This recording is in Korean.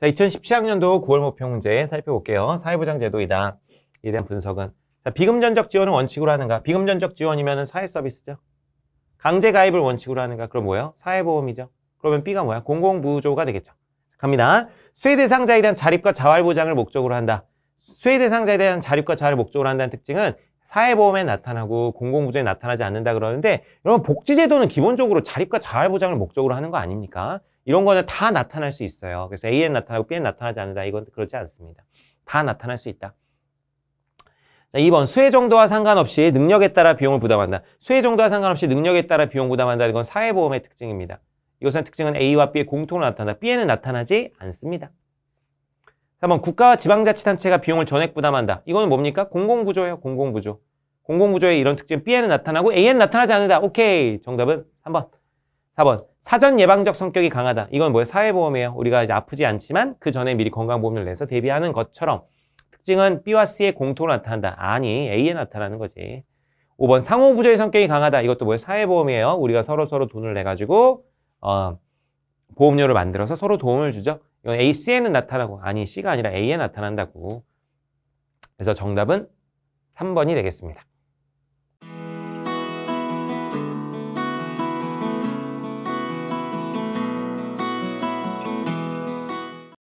자, 2017학년도 9월 목표 문제 살펴볼게요. 사회보장 제도이다. 이에 대한 분석은 자, 비금전적 지원을 원칙으로 하는가? 비금전적 지원이면 사회서비스죠. 강제 가입을 원칙으로 하는가? 그럼 뭐예요? 사회보험이죠. 그러면 B가 뭐야? 공공부조가 되겠죠. 갑니다. 수혜 대상자에 대한 자립과 자활보장을 목적으로 한다. 수혜 대상자에 대한 자립과 자활을 목적으로 한다는 특징은 사회보험에 나타나고 공공구조에 나타나지 않는다 그러는데 여러분 복지제도는 기본적으로 자립과 자활보장을 목적으로 하는 거 아닙니까? 이런 거는 다 나타날 수 있어요. 그래서 a 에 나타나고 B는 나타나지 않는다. 이건 그렇지 않습니다. 다 나타날 수 있다. 자, 2번 수혜 정도와 상관없이 능력에 따라 비용을 부담한다. 수혜 정도와 상관없이 능력에 따라 비용 부담한다이건 사회보험의 특징입니다. 이것은 특징은 A와 B의 공통으로 나타나다 B에는 나타나지 않습니다. 3번 국가와 지방자치단체가 비용을 전액 부담한다. 이거는 뭡니까? 공공구조예요. 공공구조. 공공구조의 이런 특징 B에는 나타나고 A에는 나타나지 않는다. 오케이. 정답은 3번. 4번. 사전 예방적 성격이 강하다. 이건 뭐예요? 사회보험이에요. 우리가 이제 아프지 않지만 그 전에 미리 건강보험을 내서 대비하는 것처럼 특징은 B와 C의 공통으로 나타난다. 아니, A에 나타나는 거지. 5번. 상호부조의 성격이 강하다. 이것도 뭐예요? 사회보험이에요. 우리가 서로서로 서로 돈을 내가지고 어, 보험료를 만들어서 서로 도움을 주죠. 어, AC에는 나타나고 아니 C가 아니라 A에 나타난다고. 그래서 정답은 3번이 되겠습니다.